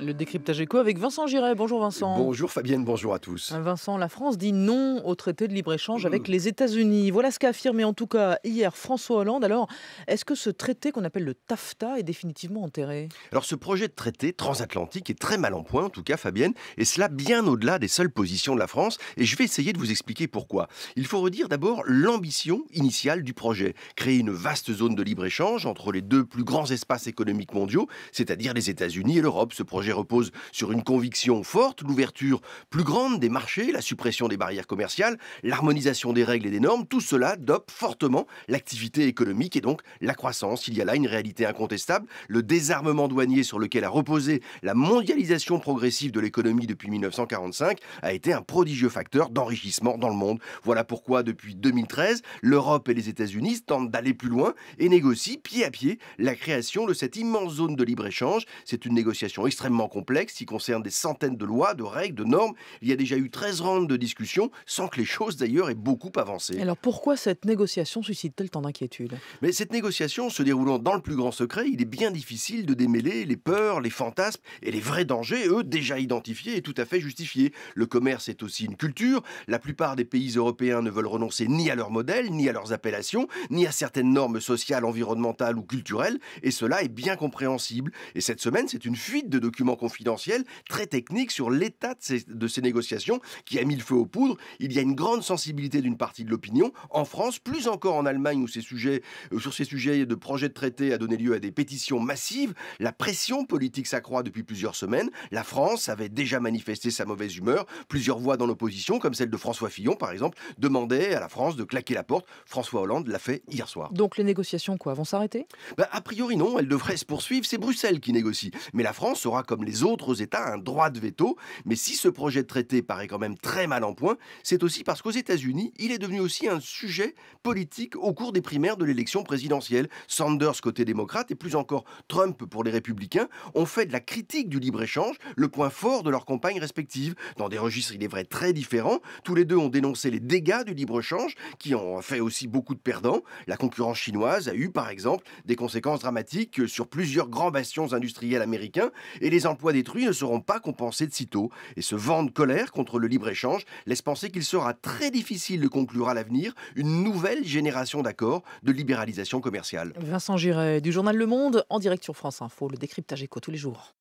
Le décryptage éco avec Vincent Giray. Bonjour Vincent. Bonjour Fabienne, bonjour à tous. Euh, Vincent, la France dit non au traité de libre-échange avec mmh. les États-Unis. Voilà ce qu'a affirmé en tout cas hier François Hollande. Alors, est-ce que ce traité qu'on appelle le TAFTA est définitivement enterré Alors, ce projet de traité transatlantique est très mal en point, en tout cas Fabienne, et cela bien au-delà des seules positions de la France. Et je vais essayer de vous expliquer pourquoi. Il faut redire d'abord l'ambition initiale du projet créer une vaste zone de libre-échange entre les deux plus grands espaces économiques mondiaux, c'est-à-dire les États-Unis et l'Europe. Ce projet repose sur une conviction forte, l'ouverture plus grande des marchés, la suppression des barrières commerciales, l'harmonisation des règles et des normes, tout cela dope fortement l'activité économique et donc la croissance. Il y a là une réalité incontestable. Le désarmement douanier sur lequel a reposé la mondialisation progressive de l'économie depuis 1945 a été un prodigieux facteur d'enrichissement dans le monde. Voilà pourquoi depuis 2013, l'Europe et les États-Unis tentent d'aller plus loin et négocient pied à pied la création de cette immense zone de libre-échange. C'est une négociation extrêmement complexe. qui concerne des centaines de lois, de règles, de normes. Il y a déjà eu 13 rounds de discussion, sans que les choses d'ailleurs aient beaucoup avancé. Alors pourquoi cette négociation suscite-t-elle tant d'inquiétude Mais cette négociation se déroulant dans le plus grand secret, il est bien difficile de démêler les peurs, les fantasmes et les vrais dangers, eux déjà identifiés et tout à fait justifiés. Le commerce est aussi une culture. La plupart des pays européens ne veulent renoncer ni à leur modèle, ni à leurs appellations, ni à certaines normes sociales, environnementales ou culturelles. Et cela est bien compréhensible. Et cette semaine, c'est une fuite de documents document confidentiel très technique sur l'état de ces, négociations qui a mis le feu aux poudres. Il y a une grande sensibilité d'une partie de l'opinion en France, plus encore en Allemagne où ces sujets, euh, sur ces sujets de projets de traité a donné lieu à des pétitions massives. La pression politique s'accroît depuis plusieurs semaines. La France avait déjà manifesté sa mauvaise humeur. Plusieurs voix dans l'opposition, comme celle de François Fillon par exemple, demandaient à la France de claquer la porte. François Hollande l'a fait hier soir. Donc les négociations quoi vont s'arrêter bah, A priori non, elles devraient se poursuivre. C'est Bruxelles qui négocie. Mais la France aura comme les autres États, un droit de veto. Mais si ce projet de traité paraît quand même très mal en point, c'est aussi parce qu'aux États-Unis, il est devenu aussi un sujet politique au cours des primaires de l'élection présidentielle. Sanders côté démocrate et plus encore Trump pour les républicains ont fait de la critique du libre-échange le point fort de leurs campagnes respectives. Dans des registres, il est vrai, très différents, tous les deux ont dénoncé les dégâts du libre-échange qui ont fait aussi beaucoup de perdants. La concurrence chinoise a eu, par exemple, des conséquences dramatiques sur plusieurs grands bastions industriels américains et les les emplois détruits ne seront pas compensés de sitôt. Et ce vent de colère contre le libre-échange laisse penser qu'il sera très difficile de conclure à l'avenir une nouvelle génération d'accords de libéralisation commerciale. Vincent Giray, du journal Le Monde, en direct sur France Info, le décryptage éco tous les jours.